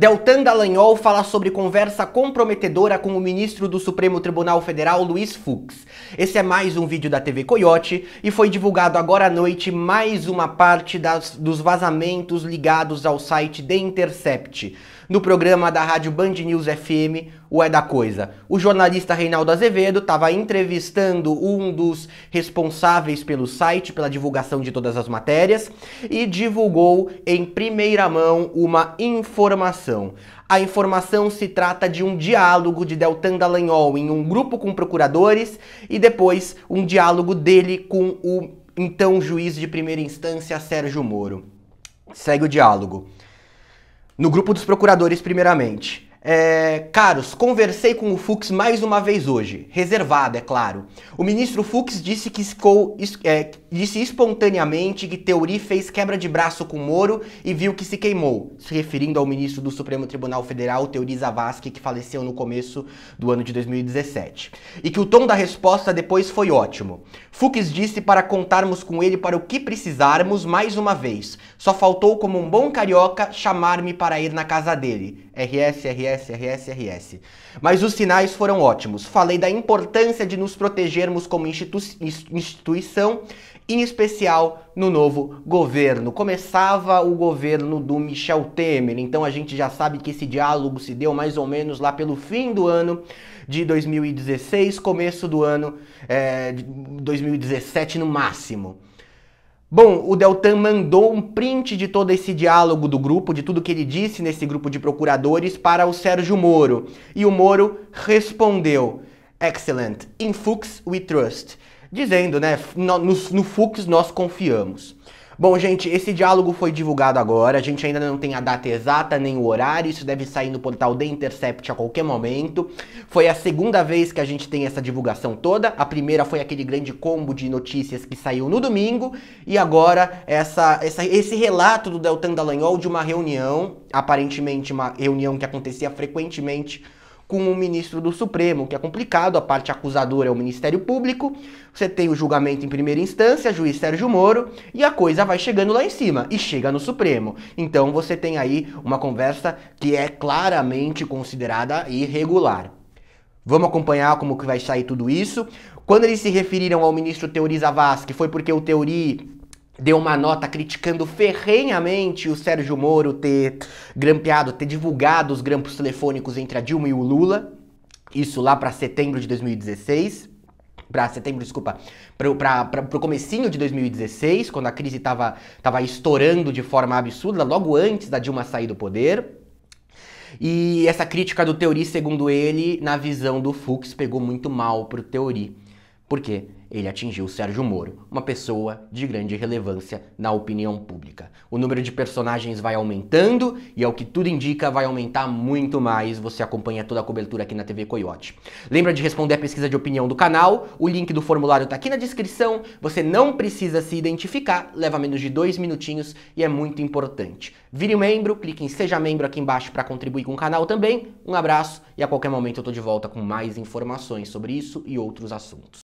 Deltan Dallagnol fala sobre conversa comprometedora com o ministro do Supremo Tribunal Federal, Luiz Fux. Esse é mais um vídeo da TV Coyote e foi divulgado agora à noite mais uma parte das, dos vazamentos ligados ao site The Intercept. No programa da rádio Band News FM, o é da coisa? O jornalista Reinaldo Azevedo estava entrevistando um dos responsáveis pelo site, pela divulgação de todas as matérias, e divulgou em primeira mão uma informação. A informação se trata de um diálogo de Deltan Dallagnol em um grupo com procuradores e depois um diálogo dele com o então juiz de primeira instância Sérgio Moro. Segue o diálogo. No grupo dos procuradores, primeiramente. É, caros, conversei com o Fux mais uma vez hoje, reservado, é claro. O ministro Fux disse que escou, é, disse espontaneamente que Teori fez quebra de braço com Moro e viu que se queimou, se referindo ao ministro do Supremo Tribunal Federal, Teori Zavascki, que faleceu no começo do ano de 2017. E que o tom da resposta depois foi ótimo. Fux disse para contarmos com ele para o que precisarmos mais uma vez. Só faltou, como um bom carioca, chamar-me para ir na casa dele. RS, RS, RS, RS. Mas os sinais foram ótimos. Falei da importância de nos protegermos como institu instituição, em especial no novo governo. Começava o governo do Michel Temer, então a gente já sabe que esse diálogo se deu mais ou menos lá pelo fim do ano de 2016, começo do ano é, eh, 2017 no máximo. Bom, o Deltan mandou um print de todo esse diálogo do grupo, de tudo que ele disse nesse grupo de procuradores para o Sérgio Moro. E o Moro respondeu: Excellent, in Fuchs we trust. Dizendo, né, no, no, no nós confiamos. Bom, gente, esse diálogo foi divulgado agora. A gente ainda não tem a data exata nem o horário. Isso deve sair no portal The Intercept a qualquer momento. Foi a segunda vez que a gente tem essa divulgação toda. A primeira foi aquele grande combo de notícias que saiu no domingo. E agora essa, essa esse relato do Deltan Dallagnol de uma reunião, aparentemente uma reunião que acontecia frequentemente com o ministro do Supremo, que é complicado, a parte acusadora é o Ministério Público, você tem o julgamento em primeira instância, juiz Sérgio Moro, e a coisa vai chegando lá em cima e chega no Supremo. Então você tem aí uma conversa que é claramente considerada irregular. Vamos acompanhar como que vai sair tudo isso. Quando eles se referiram ao ministro Teori Zavascki, foi porque o Teori deu uma nota criticando ferrenhamente o Sérgio Moro ter grampeado, ter divulgado os grampos telefônicos entre a Dilma e o Lula, isso lá para setembro de 2016 para setembro, desculpa, para o comecinho de 2016, quando a crise estava tava estourando de forma absurda, logo antes da Dilma sair do poder. E essa crítica do Teori, segundo ele, na visão do Fux, pegou muito mal pro Teori porque ele atingiu Sérgio Moro, uma pessoa de grande relevância na opinião pública. O número de personagens vai aumentando e, ao que tudo indica, vai aumentar muito mais. Você acompanha toda a cobertura aqui na TV Coyote. Lembra de responder a pesquisa de opinião do canal? O link do formulário está aqui na descrição. Você não precisa se identificar, leva menos de dois minutinhos e é muito importante. Vire membro, clique em Seja Membro aqui embaixo para contribuir com o canal também. Um abraço e a qualquer momento eu estou de volta com mais informações sobre isso e outros assuntos.